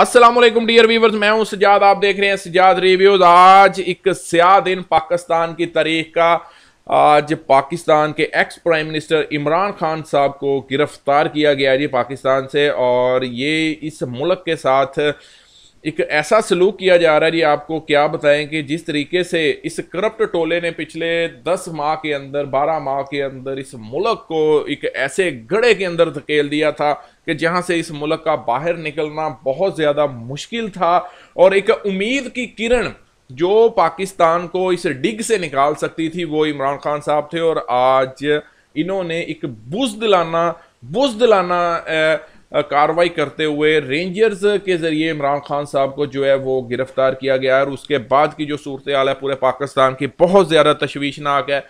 Aslam dear viewers मैं हूं सजाद आप देख रहे हैं सजाद रिव्यूज आज एक स्याह दिन पाकिस्तान की तारीख का आज पाकिस्तान के ex prime minister Imran Khan साहब को गिरफ्तार किया गया जी पाकिस्तान से और ये इस मुल्क के साथ एक ऐसा सलूक किया जा रहा है जी आपको क्या बताएं कि जिस तरीके से इस करप्ट टोले ने पिछले दस माह के अंदर बारह माह के अंदर इस मुल्क को एक ऐसे गड़े के अंदर धकेल दिया था कि जहां से इस मुल्क का बाहर निकलना बहुत ज़्यादा मुश्किल था और एक उम्मीद की किरण जो पाकिस्तान को इस डिग से निकाल सकती थी वो इमरान खान साहब थे और आज इन्होंने एक बुजदिलाना बुजदिलाना कार्रवाई करते हुए रेंजर्स के ज़रिए इमरान खान साहब को जो है वो गिरफ्तार किया गया है और उसके बाद की जो सूरत हाल है पूरे पाकिस्तान की बहुत ज़्यादा तशवीशनाक है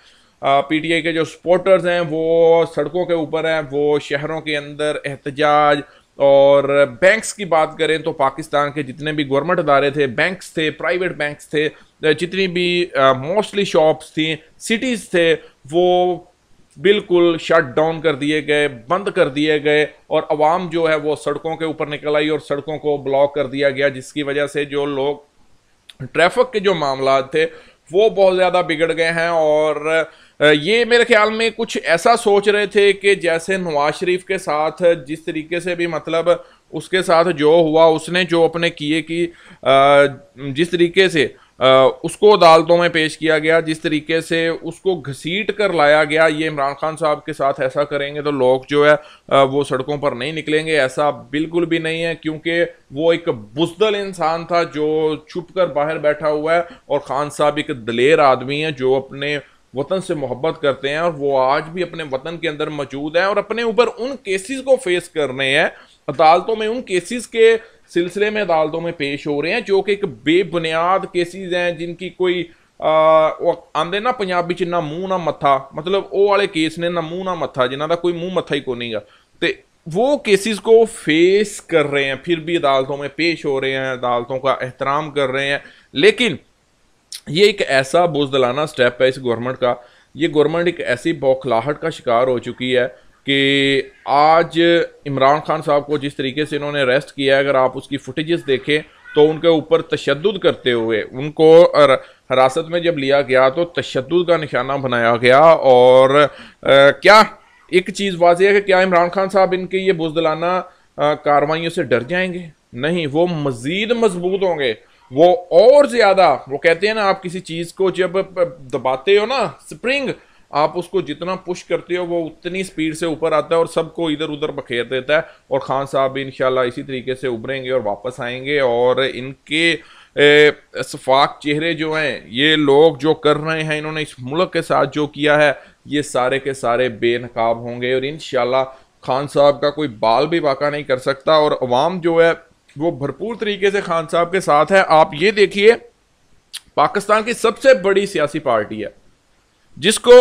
पीटीआई के जो सपोर्टर्स हैं वो सड़कों के ऊपर हैं वो शहरों के अंदर एहतजाज और बैंक्स की बात करें तो पाकिस्तान के जितने भी गवर्नमेंट अदारे थे बैंक्स थे प्राइवेट बैंक्स थे जितनी भी मोस्टली शॉप्स थी सिटीज़ थे वो बिल्कुल शट डाउन कर दिए गए बंद कर दिए गए और आवाम जो है वो सड़कों के ऊपर निकल आई और सड़कों को ब्लॉक कर दिया गया जिसकी वजह से जो लोग ट्रैफिक के जो मामला थे वो बहुत ज़्यादा बिगड़ गए हैं और ये मेरे ख्याल में कुछ ऐसा सोच रहे थे कि जैसे नवाज शरीफ के साथ जिस तरीके से भी मतलब उसके साथ जो हुआ उसने जो अपने किए कि जिस तरीके से उसको अदालतों में पेश किया गया जिस तरीके से उसको घसीट कर लाया गया ये इमरान खान साहब के साथ ऐसा करेंगे तो लोग जो है वो सड़कों पर नहीं निकलेंगे ऐसा बिल्कुल भी नहीं है क्योंकि वो एक बुजदल इंसान था जो छुप कर बाहर बैठा हुआ है और खान साहब एक दलेर आदमी है जो अपने वतन से मोहब्बत करते हैं और वो आज भी अपने वतन के अंदर मौजूद हैं और अपने ऊपर उन केसेस को फेस कर रहे हैं अदालतों में उन केसेस के सिलसिले में अदालतों में पेश हो रहे हैं जो कि एक बेबुनियाद केसेस हैं जिनकी कोई ਆਂਦੇ ना पंजाबी ना मूँह ना मत्था मतलब वो वाले केस ने ना मूँह ना मत्था जिन्हों का कोई मूँह मत्था ही ਹੀ ਕੋ ਨਹੀਂਗਾ वो केसेस को फेस कर रहे हैं फिर भी अदालतों में पेश हो रहे हैं अदालतों का एहतराम कर रहे हैं लेकिन ये एक ऐसा बुजदलाना स्टेप है इस गवर्नमेंट का ये गवर्नमेंट एक ऐसी बौखलाहट का शिकार हो चुकी है कि आज इमरान खान साहब को जिस तरीके से इन्होंने अरेस्ट किया है अगर आप उसकी फुटेजेस देखें तो उनके ऊपर तशद करते हुए उनको हिरासत में जब लिया गया तो तशद का निशाना बनाया गया और आ, क्या एक चीज़ वाजह है कि क्या इमरान खान साहब इनके ये बुजदलाना कार्रवाइयों से डर जाएंगे नहीं वो मज़ीद मजबूत होंगे वो और ज़्यादा वो कहते हैं ना आप किसी चीज़ को जब दबाते हो ना स्प्रिंग आप उसको जितना पुश करते हो वो उतनी स्पीड से ऊपर आता है और सबको इधर उधर बखेर देता है और खान साहब भी इन इसी तरीके से उभरेंगे और वापस आएंगे और इनके शफाक सफाक चेहरे जो हैं ये लोग जो कर रहे हैं इन्होंने इस मुल्क के साथ जो किया है ये सारे के सारे बेनकाब होंगे और इन खान साहब का कोई बाल भी बाका नहीं कर सकता और अवाम जो है वो भरपूर तरीके से खान साहब के साथ है आप ये देखिए पाकिस्तान की सबसे बड़ी सियासी पार्टी है जिसको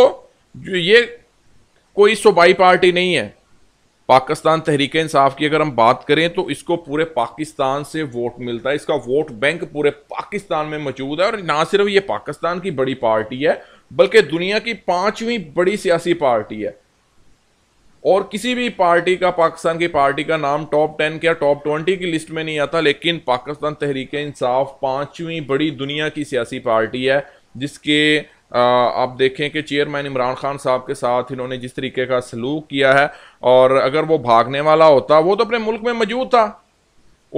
जो ये कोई सूबाई पार्टी नहीं है पाकिस्तान तहरीक इंसाफ की अगर हम बात करें तो इसको पूरे पाकिस्तान से वोट मिलता है इसका वोट बैंक पूरे पाकिस्तान में मौजूद है और ना सिर्फ ये पाकिस्तान की बड़ी पार्टी है बल्कि दुनिया की पांचवी बड़ी सियासी पार्टी है और किसी भी पार्टी का पाकिस्तान की पार्टी का नाम टॉप टेन के या टॉप ट्वेंटी की लिस्ट में नहीं आता लेकिन पाकिस्तान तहरीक इंसाफ पांचवी बड़ी दुनिया की सियासी पार्टी है जिसके आप देखें कि चेयरमैन इमरान खान साहब के साथ इन्होंने जिस तरीके का सलूक किया है और अगर वो भागने वाला होता वो तो अपने मुल्क में मौजूद था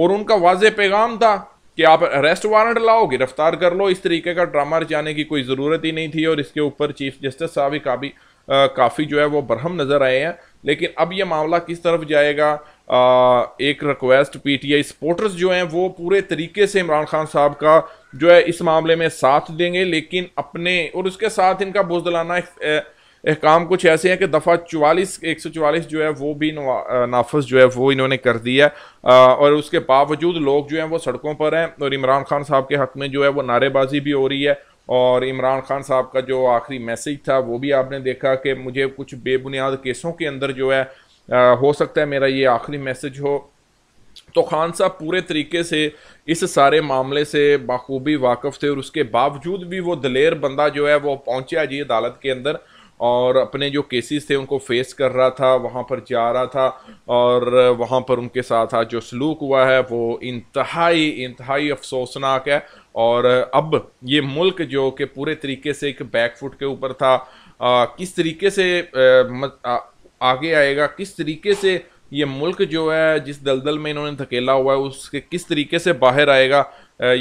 और उनका वाज पैगाम था कि आप अरेस्ट वारंट लाओ गिरफ्तार कर लो इस तरीके का ड्रामा रचाने की कोई ज़रूरत ही नहीं थी और इसके ऊपर चीफ जस्टिस साहब भी काफ़ी काफ़ी जो है वो बरहम नज़र आए हैं लेकिन अब ये मामला किस तरफ जाएगा आ, एक रिक्वेस्ट पीटीआई सपोर्टर्स जो हैं वो पूरे तरीके से इमरान खान साहब का जो है इस मामले में साथ देंगे लेकिन अपने और उसके साथ इनका बुजदलाना अहकाम कुछ ऐसे हैं कि दफ़ा चवालीस एक सौ चवालीस जो है वो भी नाफज जो है वो इन्होंने कर दिया है और उसके बावजूद लोग जो हैं वो सड़कों पर हैं और इमरान खान साहब के हक में जो है वो नारेबाजी भी हो रही है और इमरान खान साहब का जो आखिरी मैसेज था वो भी आपने देखा कि मुझे कुछ बेबुनियाद केसों के अंदर जो है हो सकता है मेरा ये आखिरी मैसेज हो तो खान साहब पूरे तरीके से इस सारे मामले से बखूबी वाकफ़ थे और उसके बावजूद भी वो दलेर बंदा जो है वो पहुंचा जी अदालत के अंदर और अपने जो केसेस थे उनको फेस कर रहा था वहाँ पर जा रहा था और वहाँ पर उनके साथ आज जो सलूक हुआ है वो इंतहाई इंतहाई अफसोसनाक है और अब ये मुल्क जो कि पूरे तरीके से एक बैक फुट के ऊपर था आ, किस तरीके से आ, आ, आगे आएगा किस तरीके से ये मुल्क जो है जिस दलदल में इन्होंने धकेला हुआ है उसके किस तरीके से बाहर आएगा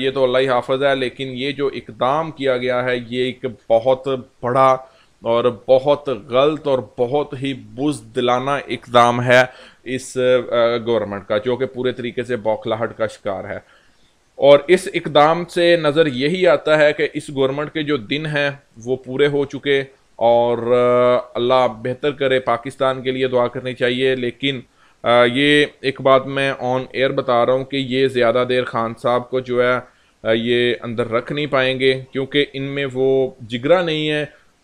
ये तो अल्लाह हाफज है लेकिन ये जो इकदाम किया गया है ये एक बहुत बड़ा और बहुत गलत और बहुत ही बुज दिलाना इकदाम है इस गवर्नमेंट का जो कि पूरे तरीके से बौखलाहट का शिकार है और इस इकदाम से नज़र यही आता है कि इस गवर्नमेंट के जो दिन हैं वो पूरे हो चुके और अल्लाह बेहतर करे पाकिस्तान के लिए दुआ करनी चाहिए लेकिन ये एक बात मैं ऑन एयर बता रहा हूँ कि ये ज़्यादा देर खान साहब को जो है ये अंदर रख नहीं पाएंगे क्योंकि इनमें वो जिगरा नहीं है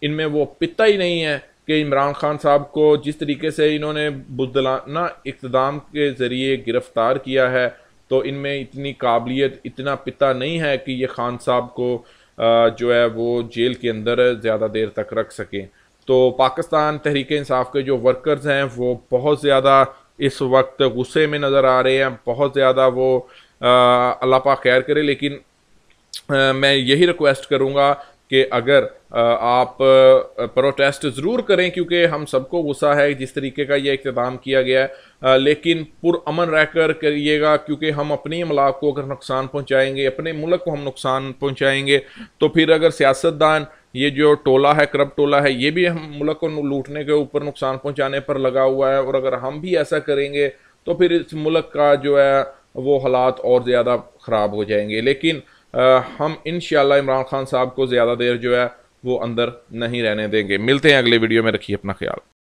इनमें वो पिता ही नहीं है कि इमरान खान साहब को जिस तरीके से इन्होंने बुजदलाना इकतदाम के ज़रिए गिरफ़्तार किया है तो इनमें इतनी काबिलियत इतना पिता नहीं है कि ये खान साहब को जो है वो जेल के अंदर ज़्यादा देर तक रख सकें तो पाकिस्तान तहरीक इंसाफ के जो वर्कर्स हैं वो बहुत ज़्यादा इस वक्त गुस्से में नज़र आ रहे हैं बहुत ज़्यादा वो अल्लाह पा खैर करे लेकिन आ, मैं यही रिक्वेस्ट करूँगा कि अगर आप प्रोटेस्ट ज़रूर करें क्योंकि हम सबको गुस्सा है जिस तरीके का ये इकतदाम किया गया है लेकिन रह कर करिएगा क्योंकि हम अपने अमलाक को अगर नुकसान पहुंचाएंगे अपने मुल्क को हम नुकसान पहुंचाएंगे तो फिर अगर सियासतदान ये जो टोला है करप टोला है ये भी हम मुल्क को लूटने के ऊपर नुकसान पहुँचाने पर लगा हुआ है और अगर हम भी ऐसा करेंगे तो फिर इस मुल्क का जो है वो हालात और ज़्यादा ख़राब हो जाएंगे लेकिन हम इन इमरान खान साहब को ज़्यादा देर जो है वो अंदर नहीं रहने देंगे मिलते हैं अगले वीडियो में रखिए अपना ख्याल